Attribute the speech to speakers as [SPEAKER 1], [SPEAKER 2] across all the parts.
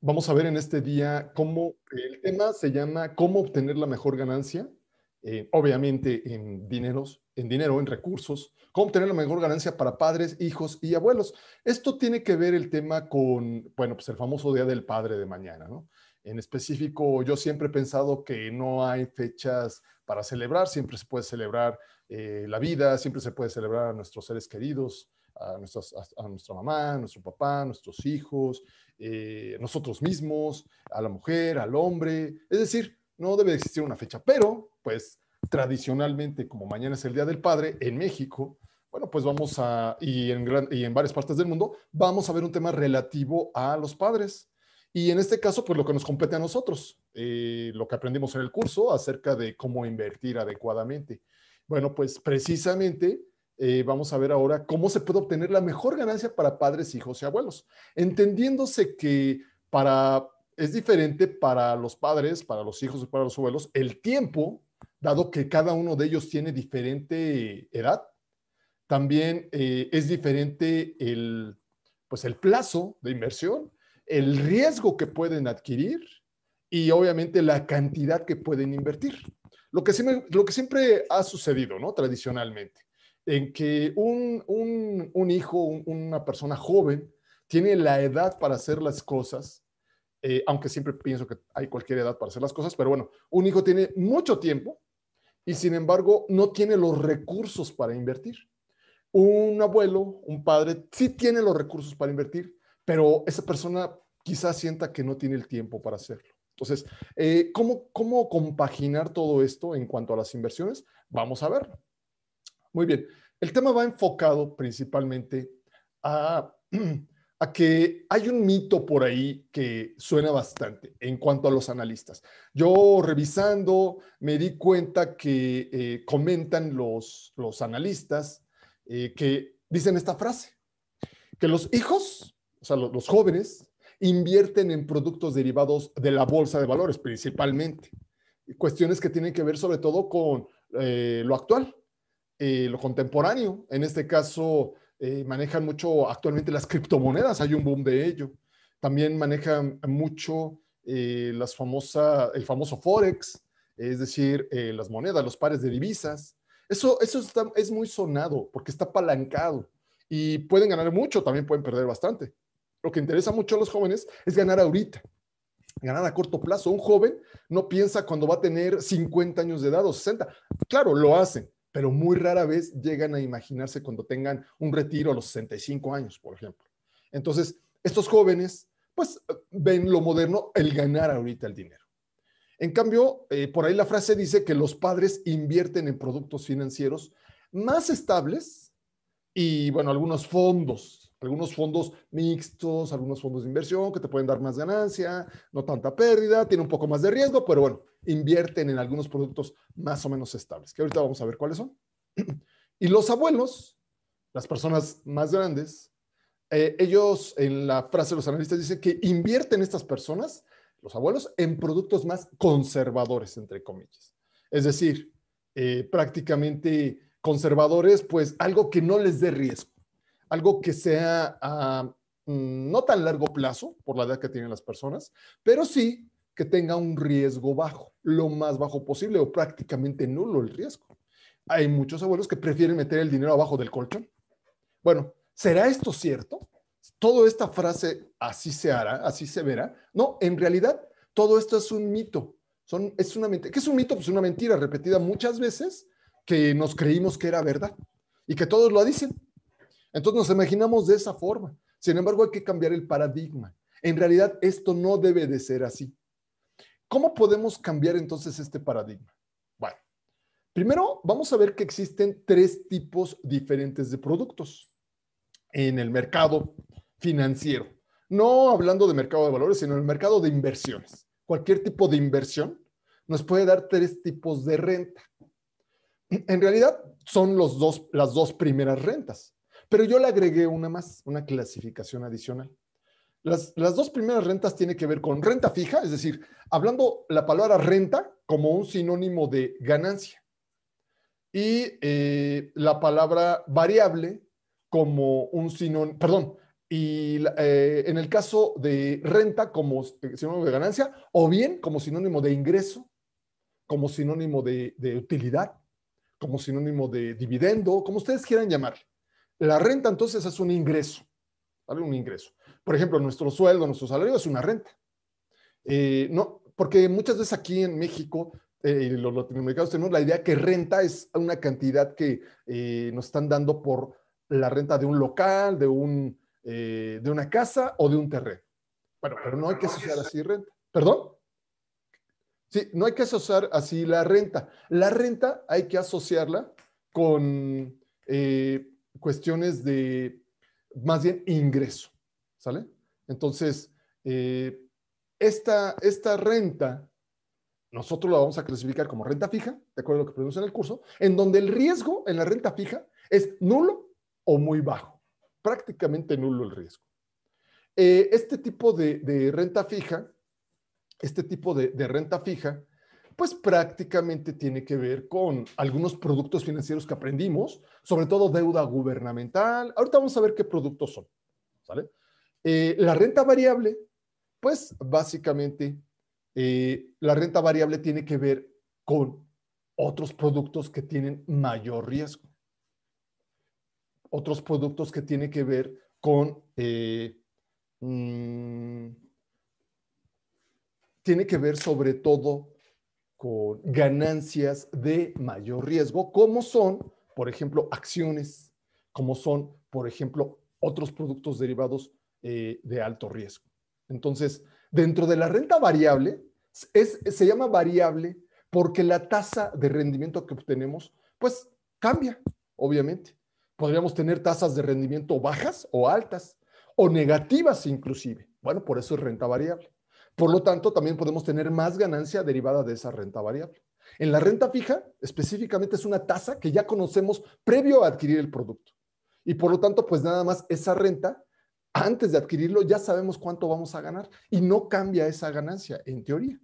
[SPEAKER 1] vamos a ver en este día cómo el tema se llama cómo obtener la mejor ganancia, eh, obviamente en dineros, en dinero, en recursos, cómo obtener la mejor ganancia para padres, hijos y abuelos. Esto tiene que ver el tema con, bueno, pues el famoso Día del Padre de mañana, ¿no? En específico, yo siempre he pensado que no hay fechas para celebrar, siempre se puede celebrar eh, la vida, siempre se puede celebrar a nuestros seres queridos, a, nuestra mamá, nuestro papá, nuestros hijos, eh, nosotros mismos, a la mujer, al hombre. Es decir, no debe existir una fecha, pero pues tradicionalmente, como mañana es el Día del Padre en México, bueno, pues vamos a, y en, varias partes del mundo, vamos a ver un tema relativo a los padres. Y en este caso, pues lo que nos compete a nosotros, eh, lo que aprendimos en el curso acerca de cómo invertir adecuadamente. Bueno, pues precisamente eh, vamos a ver ahora cómo se puede obtener la mejor ganancia para padres, hijos y abuelos, entendiéndose que para, es diferente para los padres, para los hijos y para los abuelos el tiempo, dado que cada uno de ellos tiene diferente edad. También eh, es diferente el, pues el plazo de inversión, el riesgo que pueden adquirir y obviamente la cantidad que pueden invertir. Lo que, lo que siempre ha sucedido, ¿no? Tradicionalmente en que un, hijo, una persona joven, tiene la edad para hacer las cosas, eh, aunque siempre pienso que hay cualquier edad para hacer las cosas, pero bueno, un hijo tiene mucho tiempo y sin embargo no tiene los recursos para invertir. Un abuelo, un padre, sí tiene los recursos para invertir, pero esa persona quizás sienta que no tiene el tiempo para hacerlo. Entonces, eh, ¿cómo, ¿cómo compaginar todo esto en cuanto a las inversiones? Vamos a ver. Muy bien. El tema va enfocado principalmente a, que hay un mito por ahí que suena bastante en cuanto a los analistas. Yo revisando me di cuenta que eh, comentan los, los analistas eh, que dicen esta frase, que los hijos, o sea, los, jóvenes, invierten en productos derivados de la bolsa de valores principalmente. Cuestiones que tienen que ver sobre todo con eh, lo actual, eh, lo contemporáneo. En este caso, eh, manejan mucho actualmente las criptomonedas, hay un boom de ello. También manejan mucho eh, las el famoso Forex, es decir, las monedas, los pares de divisas. Eso, eso es muy sonado porque está apalancado y pueden ganar mucho, también pueden perder bastante. Lo que interesa mucho a los jóvenes es ganar ahorita, ganar a corto plazo. Un joven no piensa cuando va a tener 50 años de edad o 60. Claro, lo hacen, pero muy rara vez llegan a imaginarse cuando tengan un retiro a los 65 años, por ejemplo. Entonces, estos jóvenes, pues ven lo moderno, el ganar ahorita el dinero. En cambio, eh, por ahí la frase dice que los padres invierten en productos financieros más estables y, bueno, algunos fondos algunos fondos mixtos, algunos fondos de inversión que te pueden dar más ganancia, no tanta pérdida, tiene un poco más de riesgo, pero bueno, invierten en algunos productos más o menos estables, que ahorita vamos a ver cuáles son. Y los abuelos, las personas más grandes, eh, ellos en la frase de los analistas dicen que invierten estas personas, los abuelos, en productos más conservadores, entre comillas. Es decir, eh, prácticamente conservadores, pues algo que no les dé riesgo algo que sea a ah, mm, no tan largo plazo por la edad que tienen las personas, pero sí que tenga un riesgo bajo, lo más bajo posible o prácticamente nulo el riesgo. Hay muchos abuelos que prefieren meter el dinero abajo del colchón. Bueno, ¿será esto cierto? ¿Toda esta frase así se hará, así se verá? No, en realidad todo esto es un mito. Son, es una mente ¿Qué es un mito? Pues una mentira repetida muchas veces que nos creímos que era verdad y que todos lo dicen. Entonces nos imaginamos de esa forma. Sin embargo, hay que cambiar el paradigma. En realidad, esto no debe de ser así. ¿Cómo podemos cambiar entonces este paradigma? Bueno, primero vamos a ver que existen tres tipos diferentes de productos en el mercado financiero. No hablando de mercado de valores, sino en el mercado de inversiones. Cualquier tipo de inversión nos puede dar tres tipos de renta. En realidad son los dos, las dos primeras rentas. Pero yo le agregué una más, una clasificación adicional. Las, dos primeras rentas tienen que ver con renta fija, es decir, hablando la palabra renta como un sinónimo de ganancia y eh, la palabra variable como un sinónimo, perdón, y eh, en el caso de renta como sinónimo de ganancia o bien como sinónimo de ingreso, como sinónimo de, de utilidad, como sinónimo de dividendo, como ustedes quieran llamarle. La renta entonces es un ingreso, ¿vale? Un ingreso. Por ejemplo, nuestro sueldo, nuestro salario es una renta. Eh, no, porque muchas veces aquí en México eh, los latinoamericanos tenemos la idea que renta es una cantidad que eh, nos están dando por la renta de un local, de, un, de una casa o de un terreno. Bueno, pero no hay que asociar así renta. ¿Perdón? Sí, no hay que asociar así la renta. La renta hay que asociarla con, cuestiones de, más bien, ingreso, ¿sale? Entonces, eh, esta, renta, nosotros la vamos a clasificar como renta fija, de acuerdo a lo que produce en el curso, en donde el riesgo en la renta fija es nulo o muy bajo, prácticamente nulo el riesgo. Eh, este tipo de, renta fija, este tipo de renta fija, pues prácticamente tiene que ver con algunos productos financieros que aprendimos, sobre todo deuda gubernamental. Ahorita vamos a ver qué productos son. Eh, la renta variable, pues básicamente eh, la renta variable tiene que ver con otros productos que tienen mayor riesgo. Otros productos que tienen que ver con... Eh, mm, tiene que ver sobre todo con ganancias de mayor riesgo, como son, por ejemplo, acciones, como son, por ejemplo, otros productos derivados eh, de alto riesgo. Entonces, dentro de la renta variable, se llama variable porque la tasa de rendimiento que obtenemos, pues cambia, obviamente. Podríamos tener tasas de rendimiento bajas o altas, o negativas inclusive. Bueno, por eso es renta variable. Por lo tanto, también podemos tener más ganancia derivada de esa renta variable. En la renta fija, específicamente es una tasa que ya conocemos previo a adquirir el producto. Y por lo tanto, pues nada más esa renta, antes de adquirirlo, ya sabemos cuánto vamos a ganar y no cambia esa ganancia, en teoría.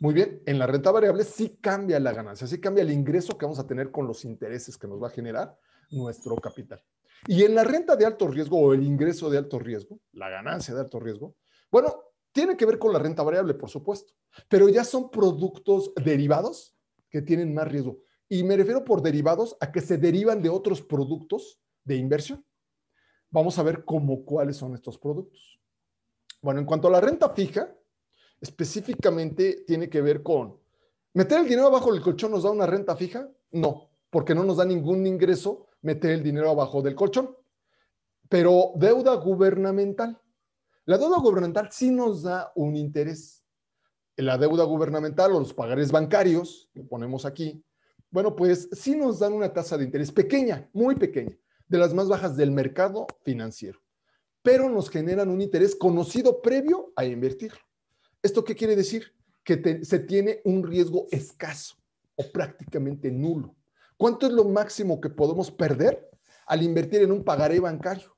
[SPEAKER 1] Muy bien, en la renta variable sí cambia la ganancia, sí cambia el ingreso que vamos a tener con los intereses que nos va a generar nuestro capital. Y en la renta de alto riesgo o el ingreso de alto riesgo, la ganancia de alto riesgo, bueno, tiene que ver con la renta variable, por supuesto, pero ya son productos derivados que tienen más riesgo. Y me refiero por derivados a que se derivan de otros productos de inversión. Vamos a ver cómo cuáles son estos productos. Bueno, en cuanto a la renta fija, específicamente tiene que ver con meter el dinero abajo del colchón nos da una renta fija? No, porque no nos da ningún ingreso meter el dinero abajo del colchón. Pero deuda gubernamental la deuda gubernamental sí nos da un interés. La deuda gubernamental o los pagares bancarios, que ponemos aquí, bueno, pues sí nos dan una tasa de interés pequeña, muy pequeña, de las más bajas del mercado financiero, pero nos generan un interés conocido previo a invertir. ¿Esto qué quiere decir? Que se tiene un riesgo escaso o prácticamente nulo. ¿Cuánto es lo máximo que podemos perder al invertir en un pagaré bancario?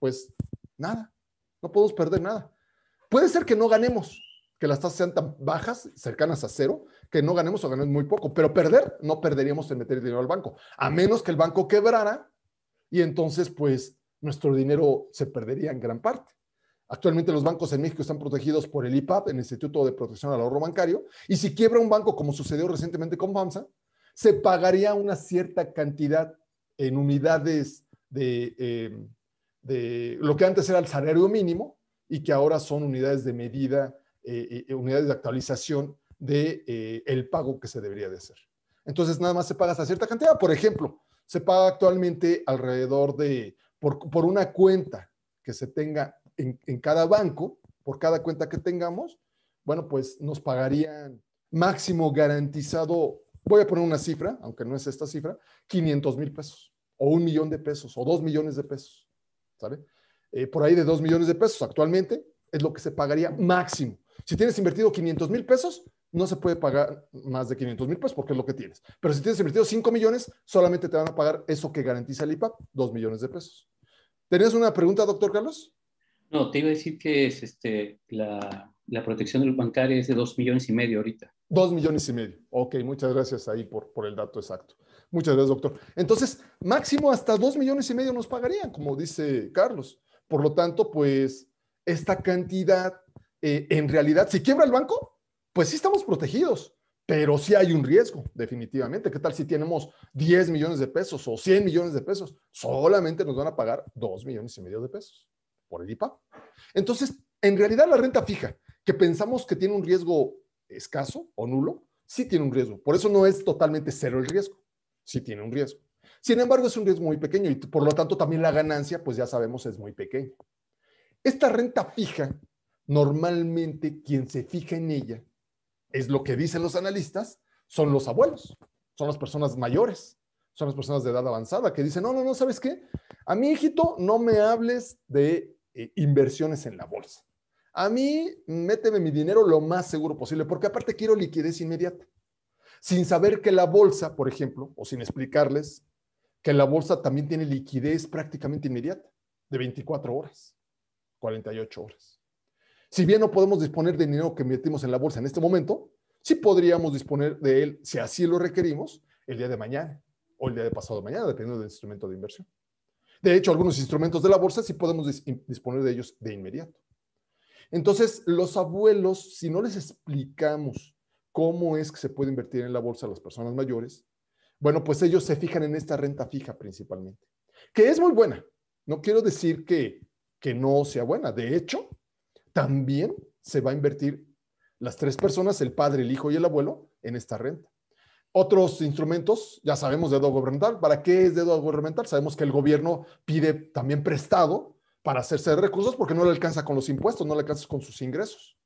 [SPEAKER 1] Pues nada, no podemos perder nada. Puede ser que no ganemos, que las tasas sean tan bajas, cercanas a cero, que no ganemos o ganemos muy poco, pero perder, no perderíamos en meter dinero al banco, a menos que el banco quebrara y entonces pues nuestro dinero se perdería en gran parte. Actualmente los bancos en México están protegidos por el IPAP, el Instituto de Protección al Ahorro Bancario, y si quiebra un banco, como sucedió recientemente con BAMSA, se pagaría una cierta cantidad en unidades de, eh, de lo que antes era el salario mínimo y que ahora son unidades de medida, eh, eh, eh, unidades de actualización del de, el pago que se debería de hacer. Entonces, nada más se paga hasta cierta cantidad. Por ejemplo, se paga actualmente alrededor de, por, una cuenta que se tenga en, en, cada banco, por cada cuenta que tengamos, bueno, pues nos pagarían máximo garantizado, voy a poner una cifra, aunque no es esta cifra, 500 mil pesos, o un millón de pesos, o dos millones de pesos. Eh, por ahí de 2 millones de pesos actualmente es lo que se pagaría máximo. Si tienes invertido 500 mil pesos, no se puede pagar más de 500 mil pesos porque es lo que tienes. Pero si tienes invertido 5 millones, solamente te van a pagar eso que garantiza el IPAP, 2 millones de pesos. ¿Tenías una pregunta, doctor Carlos? No, te iba a decir que es este, la, la protección del bancario es de 2 millones y medio ahorita. 2 millones y medio. Ok, muchas gracias ahí por, por el dato exacto. Muchas gracias, doctor. Entonces, máximo hasta dos millones y medio nos pagarían, como dice Carlos. Por lo tanto, pues esta cantidad, eh, en realidad, si quiebra el banco, pues sí estamos protegidos, pero sí hay un riesgo, definitivamente. ¿Qué tal si tenemos 10 millones de pesos o 100 millones de pesos? Solamente nos van a pagar dos millones y medio de pesos por el IPA. Entonces, en realidad la renta fija, que pensamos que tiene un riesgo escaso o nulo, sí tiene un riesgo. Por eso no es totalmente cero el riesgo si tiene un riesgo. Sin embargo, es un riesgo muy pequeño y por lo tanto también la ganancia, pues ya sabemos, es muy pequeña. Esta renta fija, normalmente quien se fija en ella, es lo que dicen los analistas, son los abuelos, son las personas mayores, son las personas de edad avanzada que dicen, no, no, no, ¿sabes qué? A mi hijito no me hables de eh, inversiones en la bolsa. A mí, méteme mi dinero lo más seguro posible, porque aparte quiero liquidez inmediata sin saber que la bolsa, por ejemplo, o sin explicarles que la bolsa también tiene liquidez prácticamente inmediata, de 24 horas, 48 horas. Si bien no podemos disponer del dinero que metimos en la bolsa en este momento, sí podríamos disponer de él, si así lo requerimos, el día de mañana o el día de pasado mañana, dependiendo del instrumento de inversión. De hecho, algunos instrumentos de la bolsa sí podemos disponer de ellos de inmediato. Entonces, los abuelos, si no les explicamos cómo es que se puede invertir en la bolsa a las personas mayores, bueno, pues ellos se fijan en esta renta fija principalmente, que es muy buena. No quiero decir que, que no sea buena. De hecho, también se va a invertir las tres personas, el padre, el hijo y el abuelo, en esta renta. Otros instrumentos, ya sabemos, deuda gubernamental. ¿Para qué es deuda gubernamental? Sabemos que el gobierno pide también prestado para hacerse de recursos porque no le alcanza con los impuestos, no le alcanza con sus ingresos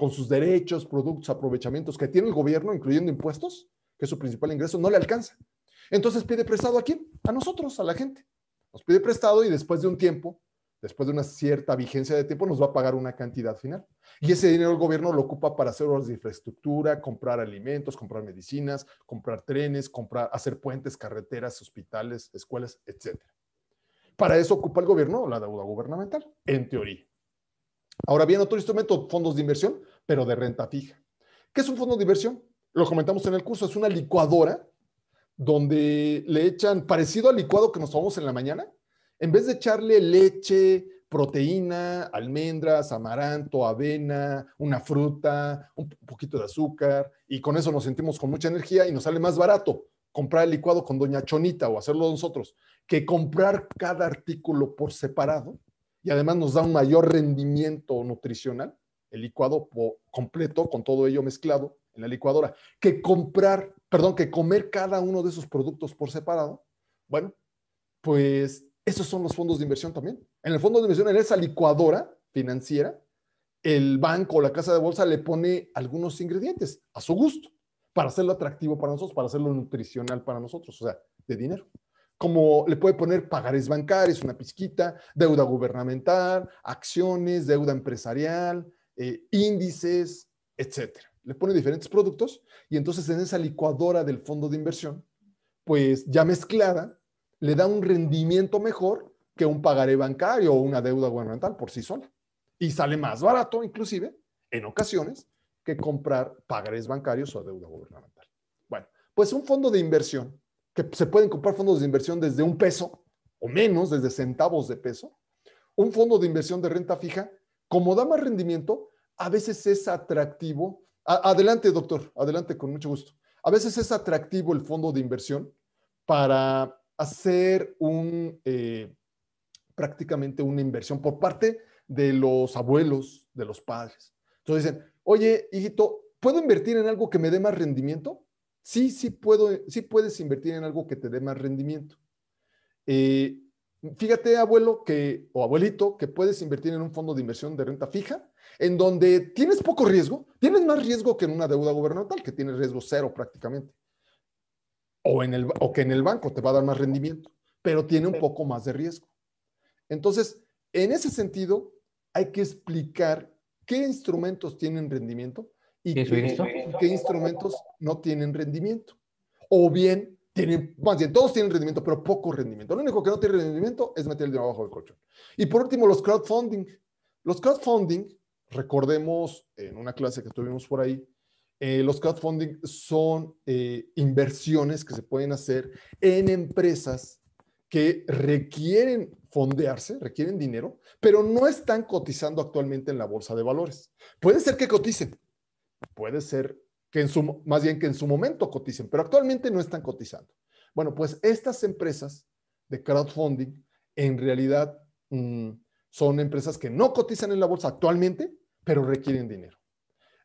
[SPEAKER 1] con sus derechos, productos, aprovechamientos que tiene el gobierno, incluyendo impuestos, que es su principal ingreso, no le alcanza. Entonces pide prestado a quién? A nosotros, a la gente. Nos pide prestado y después de un tiempo, después de una cierta vigencia de tiempo, nos va a pagar una cantidad final. Y ese dinero el gobierno lo ocupa para hacer obras de infraestructura, comprar alimentos, comprar medicinas, comprar trenes, comprar, hacer puentes, carreteras, hospitales, escuelas, etc. Para eso ocupa el gobierno la deuda gubernamental, en teoría. Ahora bien, otro instrumento, fondos de inversión, pero de renta fija. ¿Qué es un fondo de inversión? Lo comentamos en el curso, es una licuadora donde le echan parecido al licuado que nos tomamos en la mañana, en vez de echarle leche, proteína, almendras, amaranto, avena, una fruta, un poquito de azúcar, y con eso nos sentimos con mucha energía y nos sale más barato comprar el licuado con doña Chonita o hacerlo nosotros, que comprar cada artículo por separado y además nos da un mayor rendimiento nutricional el licuado completo con todo ello mezclado en la licuadora, que comprar, perdón, que comer cada uno de esos productos por separado, bueno, pues esos son los fondos de inversión también. En el fondo de inversión, en esa licuadora financiera, el banco o la casa de bolsa le pone algunos ingredientes a su gusto para hacerlo atractivo para nosotros, para hacerlo nutricional para nosotros, o sea, de dinero. Como le puede poner pagares bancarios, una pizquita, deuda gubernamental, acciones, deuda empresarial, eh, índices, etcétera. Le pone diferentes productos y entonces en esa licuadora del fondo de inversión, pues ya mezclada, le da un rendimiento mejor que un pagaré bancario o una deuda gubernamental por sí sola. Y sale más barato, inclusive, en ocasiones, que comprar pagarés bancarios o deuda gubernamental. Bueno, pues un fondo de inversión, que se pueden comprar fondos de inversión desde un peso o menos, desde centavos de peso, un fondo de inversión de renta fija como da más rendimiento, a veces es atractivo. adelante, doctor, adelante, con mucho gusto. A veces es atractivo el fondo de inversión para hacer un, eh, prácticamente una inversión por parte de los abuelos, de los padres. Entonces dicen, oye, hijito, ¿puedo invertir en algo que me dé más rendimiento? Sí, sí, puedo, sí puedes invertir en algo que te dé más rendimiento. Eh, Fíjate, abuelo, que, o abuelito, que puedes invertir en un fondo de inversión de renta fija, en donde tienes poco riesgo, tienes más riesgo que en una deuda gubernamental, que tiene riesgo cero prácticamente. O, en el, que en el banco te va a dar más rendimiento, pero tiene un poco más de riesgo. Entonces, en ese sentido, hay que explicar qué instrumentos tienen rendimiento y qué, qué instrumentos no tienen rendimiento. O bien tienen, más bien, todos tienen rendimiento, pero poco rendimiento. Lo único que no tiene rendimiento es meter el dinero abajo del colchón. Y por último, los crowdfunding. Los crowdfunding, recordemos en una clase que tuvimos por ahí, eh, los crowdfunding son eh, inversiones que se pueden hacer en empresas que requieren fondearse, requieren dinero, pero no están cotizando actualmente en la bolsa de valores. Puede ser que coticen, puede ser que en su, más bien que en su momento cotizen, pero actualmente no están cotizando. Bueno, pues estas empresas de crowdfunding en realidad mm, son empresas que no cotizan en la bolsa actualmente, pero requieren dinero.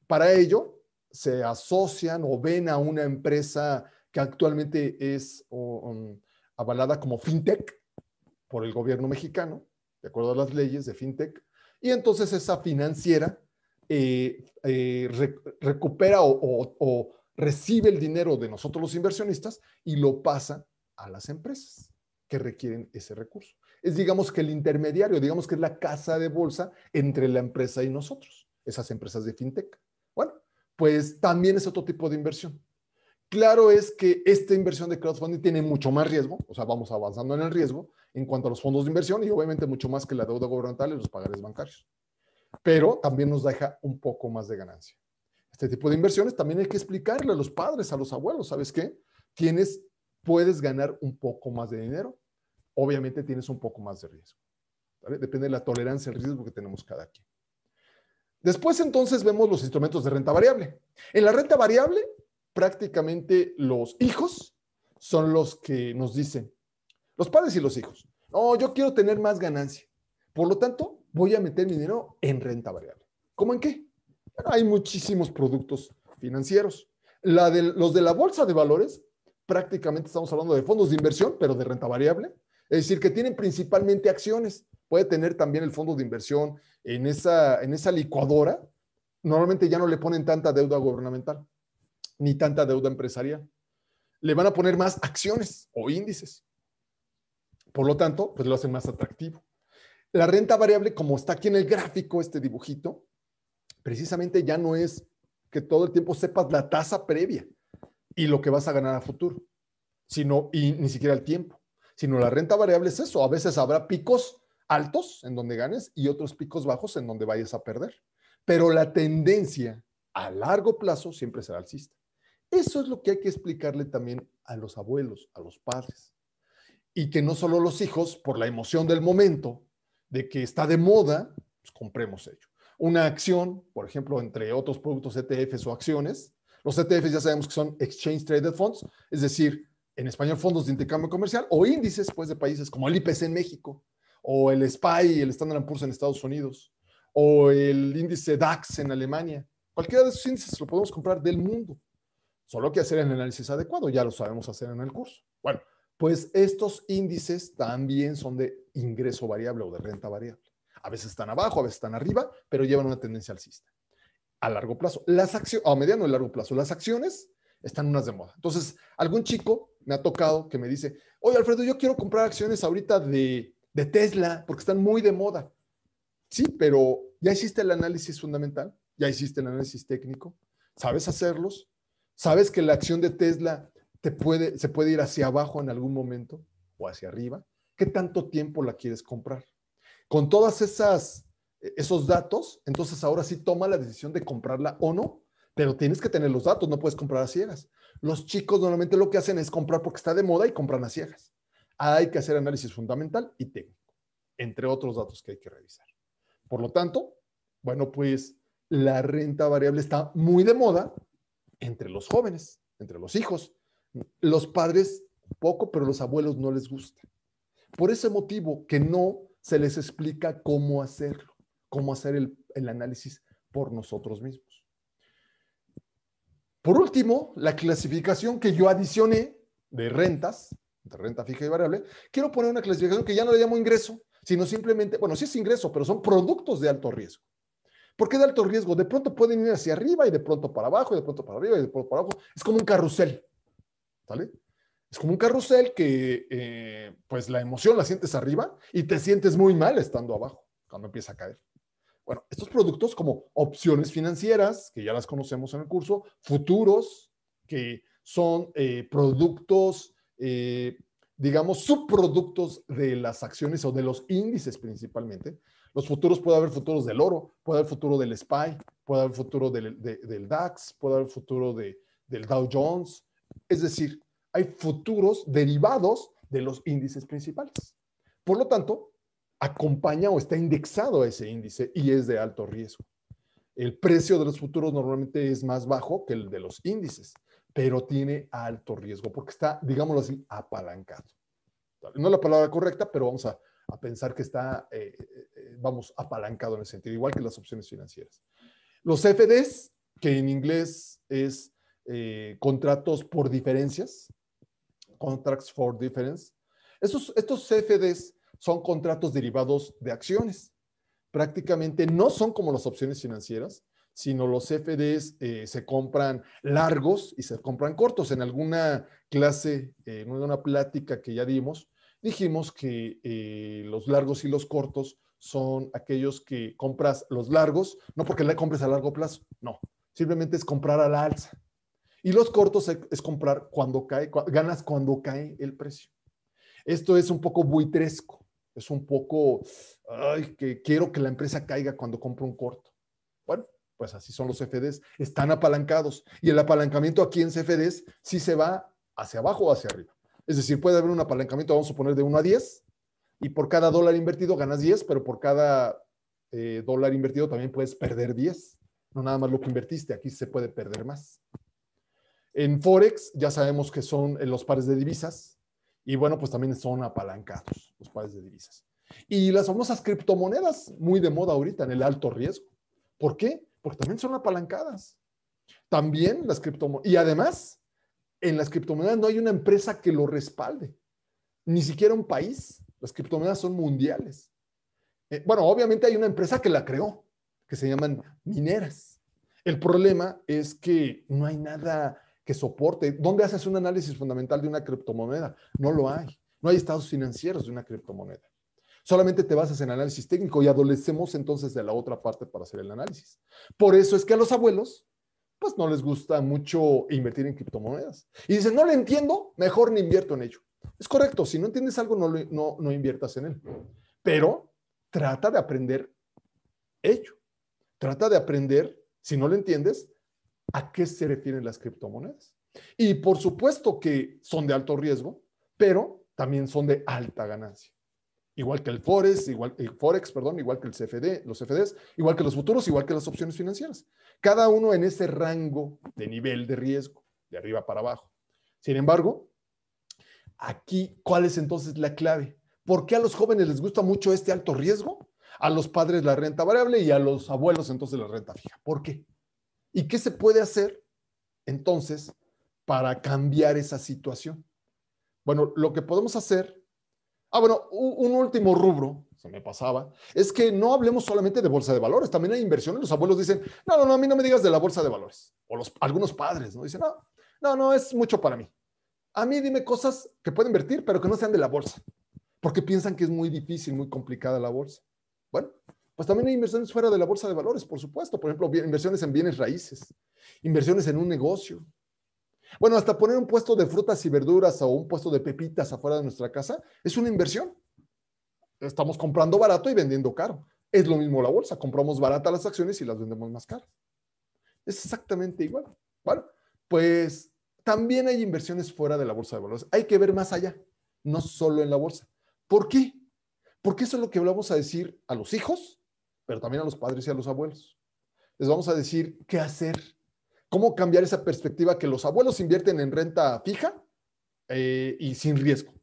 [SPEAKER 1] Para ello, se asocian o ven a una empresa que actualmente es mm, avalada como fintech por el gobierno mexicano, de acuerdo a las leyes de fintech, y entonces esa financiera eh, eh, recupera o, o recibe el dinero de nosotros los inversionistas y lo pasa a las empresas que requieren ese recurso. Es digamos que el intermediario, digamos que es la casa de bolsa entre la empresa y nosotros, esas empresas de fintech. Bueno, pues también es otro tipo de inversión. Claro es que esta inversión de crowdfunding tiene mucho más riesgo, o sea, vamos avanzando en el riesgo en cuanto a los fondos de inversión y obviamente mucho más que la deuda gubernamental y los pagares bancarios pero también nos deja un poco más de ganancia. Este tipo de inversiones también hay que explicarle a los padres, a los abuelos, ¿sabes qué? Tienes, puedes ganar un poco más de dinero, obviamente tienes un poco más de riesgo. Depende de la tolerancia al riesgo que tenemos cada quien. Después entonces vemos los instrumentos de renta variable. En la renta variable, prácticamente los hijos son los que nos dicen, los padres y los hijos, no, yo quiero tener más ganancia. Por lo tanto, voy a meter mi dinero en renta variable. ¿Cómo en qué? hay muchísimos productos financieros. los de la bolsa de valores, prácticamente estamos hablando de fondos de inversión, pero de renta variable. Es decir, que tienen principalmente acciones. Puede tener también el fondo de inversión en esa, en esa licuadora. Normalmente ya no le ponen tanta deuda gubernamental, ni tanta deuda empresarial. Le van a poner más acciones o índices. Por lo tanto, pues lo hacen más atractivo. La renta variable, como está aquí en el gráfico, este dibujito, precisamente ya no es que todo el tiempo sepas la tasa previa y lo que vas a ganar a futuro, sino, y ni siquiera el tiempo, sino la renta variable es eso. A veces habrá picos altos en donde ganes y otros picos bajos en donde vayas a perder. Pero la tendencia a largo plazo siempre será alcista. Eso es lo que hay que explicarle también a los abuelos, a los padres. Y que no solo los hijos, por la emoción del momento, de que está de moda, pues compremos ello. Una acción, por ejemplo, entre otros productos ETFs o acciones, los ETFs ya sabemos que son Exchange Traded Funds, es decir, en español fondos de intercambio comercial o índices pues, de países como el IPC en México o el SPY, el Standard Poor's en Estados Unidos o el índice DAX en Alemania. Cualquiera de esos índices lo podemos comprar del mundo. Solo que hacer el análisis adecuado, ya lo sabemos hacer en el curso. Bueno, pues estos índices también son de ingreso variable o de renta variable. A veces están abajo, a veces están arriba, pero llevan una tendencia alcista. A largo plazo, las acciones, a mediano y largo plazo, las acciones están unas de moda. Entonces, algún chico me ha tocado que me dice, oye Alfredo, yo quiero comprar acciones ahorita de, de Tesla porque están muy de moda. Sí, pero ya hiciste el análisis fundamental, ya hiciste el análisis técnico, sabes hacerlos, sabes que la acción de Tesla puede, se puede ir hacia abajo en algún momento o hacia arriba. ¿Qué tanto tiempo la quieres comprar? Con todas esas eh, esos datos, entonces ahora sí toma la decisión de comprarla o no, pero tienes que tener los datos, no puedes comprar a ciegas. Los chicos normalmente lo que hacen es comprar porque está de moda y compran a ciegas. Hay que hacer análisis fundamental y técnico, entre otros datos que hay que revisar. Por lo tanto, bueno, pues la renta variable está muy de moda entre los jóvenes, entre los hijos. Los padres poco, pero los abuelos no les gusta. Por ese motivo que no se les explica cómo hacerlo, cómo hacer el, análisis por nosotros mismos. Por último, la clasificación que yo adicioné de rentas, de renta fija y variable, quiero poner una clasificación que ya no le llamo ingreso, sino simplemente, bueno, sí es ingreso, pero son productos de alto riesgo. ¿Por qué de alto riesgo? De pronto pueden ir hacia arriba y de pronto para abajo y de pronto para arriba y de pronto para abajo. Es como un carrusel. Es como un carrusel que, eh, pues, la emoción la sientes arriba y te sientes muy mal estando abajo cuando empieza a caer. Bueno, estos productos como opciones financieras, que ya las conocemos en el curso, futuros, que son eh, productos, eh, digamos, subproductos de las acciones o de los índices principalmente. Los futuros puede haber futuros del oro, puede haber futuro del SPY, puede haber futuro del, DAX, puede haber futuro del Dow Jones, es decir, hay futuros derivados de los índices principales. Por lo tanto, acompaña o está indexado a ese índice y es de alto riesgo. El precio de los futuros normalmente es más bajo que el de los índices, pero tiene alto riesgo porque está, digámoslo así, apalancado. No es la palabra correcta, pero vamos a, pensar que está, eh, eh, eh, vamos, apalancado en el sentido, igual que las opciones financieras. Los FDs, que en inglés es eh, contratos por diferencias, contracts for difference. Estos, estos CFDs son contratos derivados de acciones. Prácticamente no son como las opciones financieras, sino los CFDs eh, se compran largos y se compran cortos. En alguna clase, eh, en una plática que ya dimos, dijimos que los largos y los cortos son aquellos que compras los largos, no porque le compres a largo plazo, no, simplemente es comprar a la alza. Y los cortos es comprar cuando cae, ganas cuando cae el precio. Esto es un poco buitresco, es un poco, ay, que quiero que la empresa caiga cuando compro un corto. Bueno, pues así son los CFDs, están apalancados. Y el apalancamiento aquí en CFDs sí se va hacia abajo o hacia arriba. Es decir, puede haber un apalancamiento, vamos a poner de 1 a 10, y por cada dólar invertido ganas 10, pero por cada eh, dólar invertido también puedes perder 10. No nada más lo que invertiste, aquí se puede perder más. En Forex ya sabemos que son eh, los pares de divisas y bueno, pues también son apalancados los pares de divisas. Y las famosas criptomonedas, muy de moda ahorita en el alto riesgo. ¿Por qué? Porque también son apalancadas. También las criptomonedas. Y además, en las criptomonedas no hay una empresa que lo respalde, ni siquiera un país. Las criptomonedas son mundiales. Eh, bueno, obviamente hay una empresa que la creó, que se llaman mineras. El problema es que no hay nada que soporte. ¿Dónde haces un análisis fundamental de una criptomoneda? No lo hay. No hay estados financieros de una criptomoneda. Solamente te basas en análisis técnico y adolecemos entonces de la otra parte para hacer el análisis. Por eso es que a los abuelos, pues no les gusta mucho invertir en criptomonedas. Y dicen, no lo entiendo, mejor ni invierto en ello. Es correcto, si no entiendes algo, no, no, no inviertas en él. Pero trata de aprender ello. Trata de aprender, si no lo entiendes, a qué se refieren las criptomonedas. Y por supuesto que son de alto riesgo, pero también son de alta ganancia. Igual que el Forex, igual, el Forex, perdón, igual que el CFD, los CFDs, igual que los futuros, igual que las opciones financieras. Cada uno en ese rango de nivel de riesgo, de arriba para abajo. Sin embargo, aquí, ¿cuál es entonces la clave? ¿Por qué a los jóvenes les gusta mucho este alto riesgo? A los padres la renta variable y a los abuelos entonces la renta fija. ¿Por qué? ¿Y qué se puede hacer entonces para cambiar esa situación? Bueno, lo que podemos hacer, ah, bueno, un, último rubro, se me pasaba, es que no hablemos solamente de bolsa de valores, también hay inversiones, los abuelos dicen, no, no, no, a mí no me digas de la bolsa de valores, o los, algunos padres, ¿no? Dicen, no, no, no, es mucho para mí. A mí dime cosas que puedo invertir, pero que no sean de la bolsa, porque piensan que es muy difícil, muy complicada la bolsa. Bueno, pues también hay inversiones fuera de la bolsa de valores, por supuesto. Por ejemplo, inversiones en bienes raíces, inversiones en un negocio. Bueno, hasta poner un puesto de frutas y verduras o un puesto de pepitas afuera de nuestra casa es una inversión. Estamos comprando barato y vendiendo caro. Es lo mismo la bolsa. Compramos barata las acciones y las vendemos más caras. Es exactamente igual. Bueno, pues también hay inversiones fuera de la bolsa de valores. Hay que ver más allá, no solo en la bolsa. ¿Por qué? Porque eso es lo que vamos a decir a los hijos pero también a los padres y a los abuelos. Les vamos a decir qué hacer, cómo cambiar esa perspectiva que los abuelos invierten en renta fija eh, y sin riesgo.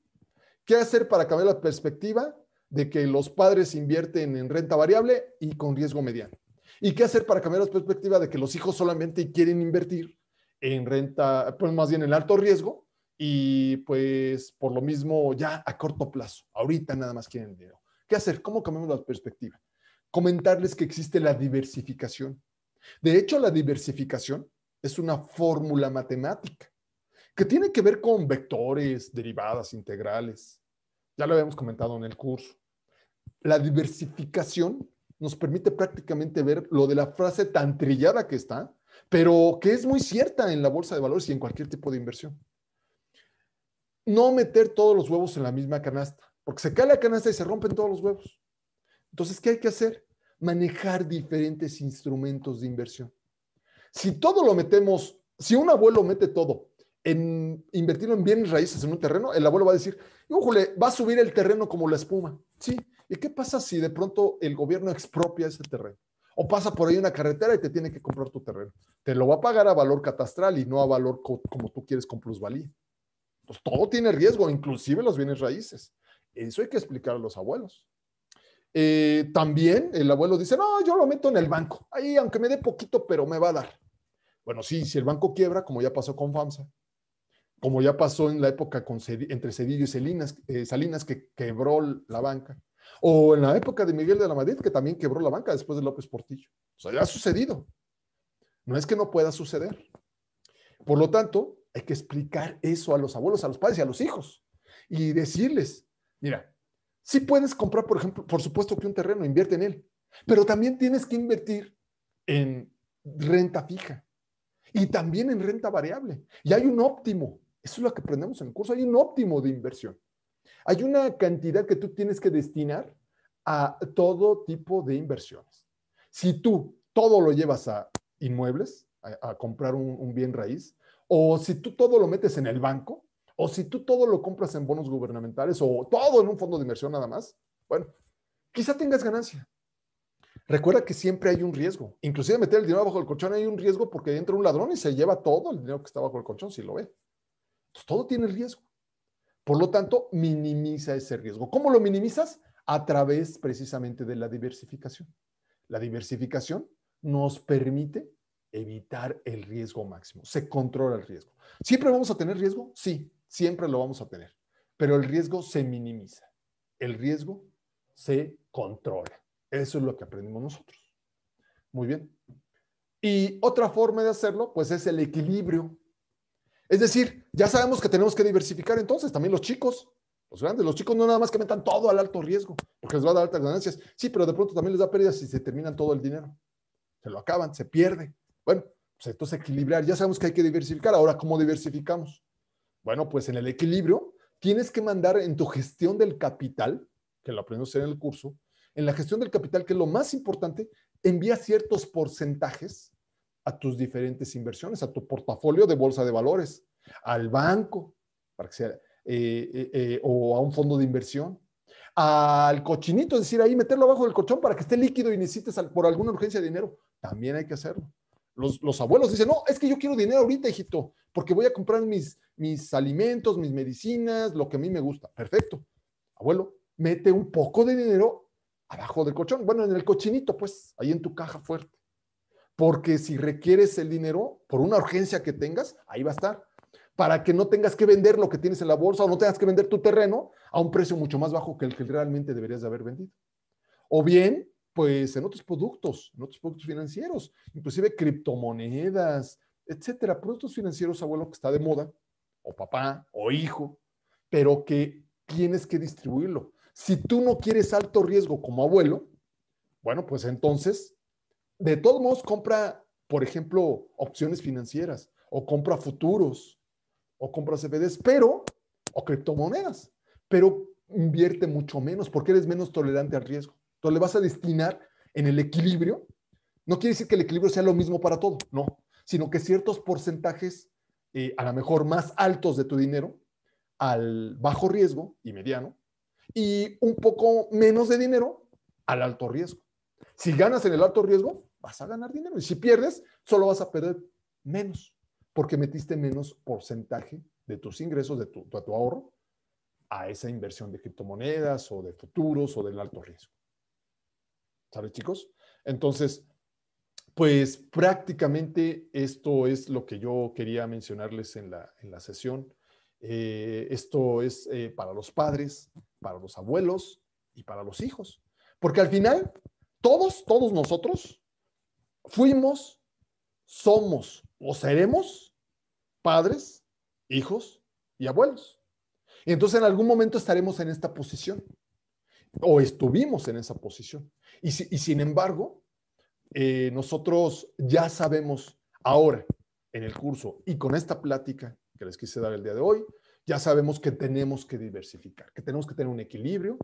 [SPEAKER 1] ¿Qué hacer para cambiar la perspectiva de que los padres invierten en renta variable y con riesgo mediano? ¿Y qué hacer para cambiar la perspectiva de que los hijos solamente quieren invertir en renta, pues más bien en alto riesgo y pues por lo mismo ya a corto plazo, ahorita nada más quieren dinero? ¿Qué hacer? ¿Cómo cambiamos la perspectiva? comentarles que existe la diversificación. De hecho, la diversificación es una fórmula matemática que tiene que ver con vectores, derivadas, integrales. Ya lo habíamos comentado en el curso. La diversificación nos permite prácticamente ver lo de la frase tan trillada que está, pero que es muy cierta en la bolsa de valores y en cualquier tipo de inversión. No meter todos los huevos en la misma canasta, porque se cae la canasta y se rompen todos los huevos. Entonces, ¿qué hay que hacer? Manejar diferentes instrumentos de inversión. Si todo lo metemos, si un abuelo mete todo en invertirlo en bienes raíces en un terreno, el abuelo va a decir, ¡Ujule! va a subir el terreno como la espuma. Sí. ¿Y qué pasa si de pronto el gobierno expropia ese terreno? O pasa por ahí una carretera y te tiene que comprar tu terreno. Te lo va a pagar a valor catastral y no a valor como tú quieres con plusvalía. Entonces, pues, todo tiene riesgo, inclusive los bienes raíces. Eso hay que explicar a los abuelos. Eh, también el abuelo dice, no, yo lo meto en el banco, ahí aunque me dé poquito, pero me va a dar. Bueno, sí, si el banco quiebra, como ya pasó con FAMSA, como ya pasó en la época entre Cedillo y Salinas, eh, Salinas que quebró la banca, o en la época de Miguel de la Madrid que también quebró la banca después de López Portillo. O sea, ya ha sucedido. No es que no pueda suceder. Por lo tanto, hay que explicar eso a los abuelos, a los padres y a los hijos y decirles, mira, Sí puedes comprar, por ejemplo, por supuesto que un terreno, invierte en él, pero también tienes que invertir en renta fija y también en renta variable. Y hay un óptimo, eso es lo que aprendemos en el curso, hay un óptimo de inversión. Hay una cantidad que tú tienes que destinar a todo tipo de inversiones. Si tú todo lo llevas a inmuebles, a, comprar un bien raíz, o si tú todo lo metes en el banco, o si tú todo lo compras en bonos gubernamentales o todo en un fondo de inversión nada más, bueno, quizá tengas ganancia. Recuerda que siempre hay un riesgo. Inclusive meter el dinero bajo el colchón hay un riesgo porque entra un ladrón y se lleva todo el dinero que está bajo el colchón si lo ve. Entonces, todo tiene riesgo. Por lo tanto, minimiza ese riesgo. ¿Cómo lo minimizas? A través precisamente de la diversificación. La diversificación nos permite evitar el riesgo máximo. Se controla el riesgo. ¿Siempre vamos a tener riesgo? Sí siempre lo vamos a tener, pero el riesgo se minimiza, el riesgo se controla. Eso es lo que aprendimos nosotros. Muy bien. Y otra forma de hacerlo, pues es el equilibrio. Es decir, ya sabemos que tenemos que diversificar entonces, también los chicos, los grandes, los chicos no nada más que metan todo al alto riesgo, porque les va a dar altas ganancias. Sí, pero de pronto también les da pérdidas si se terminan todo el dinero. Se lo acaban, se pierde. Bueno, pues entonces equilibrar. Ya sabemos que hay que diversificar. Ahora, ¿cómo diversificamos? Bueno, pues en el equilibrio tienes que mandar en tu gestión del capital, que lo aprendemos en el curso, en la gestión del capital, que es lo más importante, envía ciertos porcentajes a tus diferentes inversiones, a tu portafolio de bolsa de valores, al banco, para sea, eh, eh, eh, o a un fondo de inversión, al cochinito, es decir, ahí meterlo abajo del colchón para que esté líquido y necesites por alguna urgencia de dinero. También hay que hacerlo. Los, los abuelos dicen, no, es que yo quiero dinero ahorita, hijito porque voy a comprar mis, mis alimentos, mis medicinas, lo que a mí me gusta. Perfecto. Abuelo, mete un poco de dinero abajo del colchón. Bueno, en el cochinito, pues, ahí en tu caja fuerte. Porque si requieres el dinero, por una urgencia que tengas, ahí va a estar. Para que no tengas que vender lo que tienes en la bolsa o no tengas que vender tu terreno a un precio mucho más bajo que el que realmente deberías de haber vendido. O bien, pues en otros productos, en otros productos financieros, inclusive criptomonedas, etcétera. Productos financieros, abuelo, que está de moda, o papá, o hijo, pero que tienes que distribuirlo. Si tú no quieres alto riesgo como abuelo, bueno, pues entonces, de todos modos, compra, por ejemplo, opciones financieras, o compra futuros, o compra CFDs, pero, o criptomonedas, pero invierte mucho menos porque eres menos tolerante al riesgo. Entonces le vas a destinar en el equilibrio. No quiere decir que el equilibrio sea lo mismo para todo, no, sino que ciertos porcentajes, eh, a lo mejor más altos de tu dinero, al bajo riesgo y mediano, y un poco menos de dinero al alto riesgo. Si ganas en el alto riesgo, vas a ganar dinero. Y si pierdes, solo vas a perder menos, porque metiste menos porcentaje de tus ingresos, de tu, de tu ahorro, a esa inversión de criptomonedas o de futuros o del alto riesgo. ¿Sabes, chicos? Entonces, pues prácticamente esto es lo que yo quería mencionarles en la, sesión. Eh, esto es eh, para los padres, para los abuelos y para los hijos. Porque al final, todos, todos nosotros fuimos, somos o seremos padres, hijos y abuelos. Y entonces en algún momento estaremos en esta posición o estuvimos en esa posición. Y, y sin embargo, eh, nosotros ya sabemos ahora en el curso y con esta plática que les quise dar el día de hoy, ya sabemos que tenemos que diversificar, que tenemos que tener un equilibrio,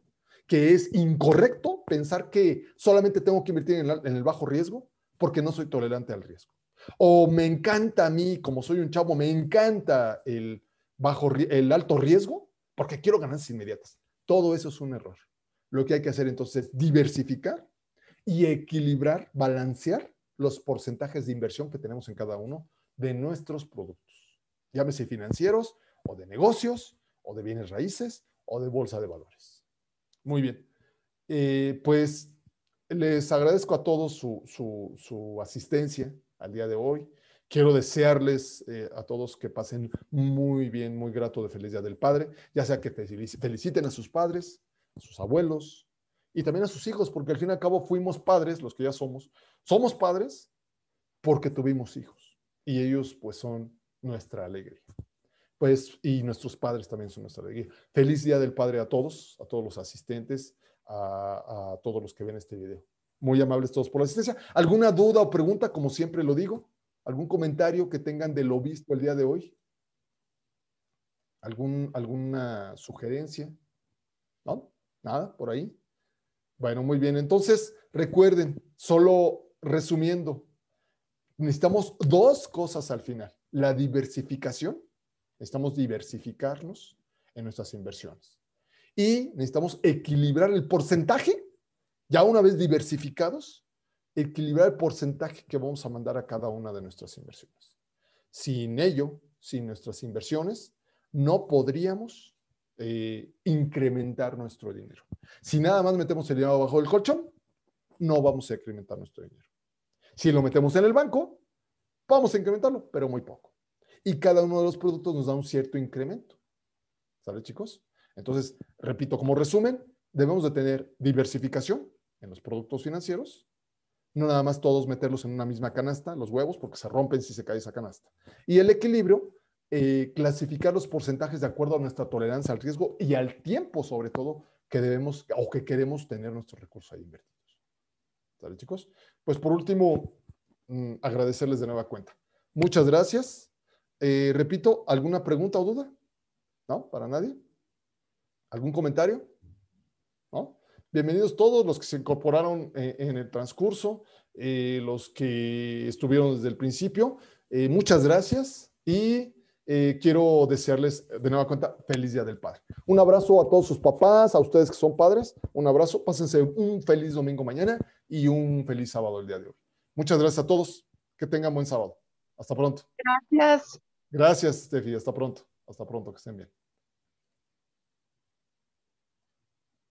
[SPEAKER 1] que es incorrecto pensar que solamente tengo que invertir en, el bajo riesgo porque no soy tolerante al riesgo. O me encanta a mí, como soy un chavo, me encanta el, bajo, el alto riesgo porque quiero ganancias inmediatas. Todo eso es un error. Lo que hay que hacer entonces es diversificar y equilibrar, balancear los porcentajes de inversión que tenemos en cada uno de nuestros productos, llámese financieros o de negocios o de bienes raíces o de bolsa de valores. Muy bien, eh, pues les agradezco a todos su, asistencia al día de hoy. Quiero desearles eh, a todos que pasen muy bien, muy grato de feliz Día del Padre, ya sea que feliciten a sus padres, a sus abuelos, y también a sus hijos, porque al fin y al cabo fuimos padres, los que ya somos, somos padres porque tuvimos hijos y ellos pues son nuestra alegría. Pues, y nuestros padres también son nuestra alegría. Feliz Día del Padre a todos, a todos los asistentes, a, todos los que ven este video. Muy amables todos por la asistencia. ¿Alguna duda o pregunta, como siempre lo digo? ¿Algún comentario que tengan de lo visto el día de hoy? ¿Algún, ¿Alguna sugerencia? ¿No? ¿Nada por ahí? Bueno, muy bien. Entonces, recuerden, solo resumiendo, necesitamos dos cosas al final. La diversificación, necesitamos diversificarnos en nuestras inversiones. Y necesitamos equilibrar el porcentaje, ya una vez diversificados, equilibrar el porcentaje que vamos a mandar a cada una de nuestras inversiones. Sin ello, sin nuestras inversiones, no podríamos eh, incrementar nuestro dinero. Si nada más metemos el dinero abajo del colchón, no vamos a incrementar nuestro dinero. Si lo metemos en el banco, vamos a incrementarlo, pero muy poco. Y cada uno de los productos nos da un cierto incremento. ¿sabes chicos? Entonces, repito, como resumen, debemos de tener diversificación en los productos financieros, no nada más todos meterlos en una misma canasta, los huevos, porque se rompen si se cae esa canasta. Y el equilibrio eh, clasificar los porcentajes de acuerdo a nuestra tolerancia al riesgo y al tiempo, sobre todo, que debemos o que queremos tener nuestros recursos ahí invertidos. ¿Sale, chicos? Pues por último, mm, agradecerles de nueva cuenta. Muchas gracias. Eh, repito, ¿alguna pregunta o duda? ¿No? ¿Para nadie? ¿Algún comentario? ¿No? Bienvenidos todos los que se incorporaron eh, en el transcurso, los que estuvieron desde el principio. muchas gracias y eh, quiero desearles eh, de nueva cuenta feliz Día del Padre. Un abrazo a todos sus papás, a ustedes que son padres. Un abrazo. Pásense un feliz domingo mañana y un feliz sábado el día de hoy. Muchas gracias a todos. Que tengan buen sábado. Hasta pronto. Gracias. Gracias, Steffi. Hasta pronto. Hasta pronto. Que estén bien.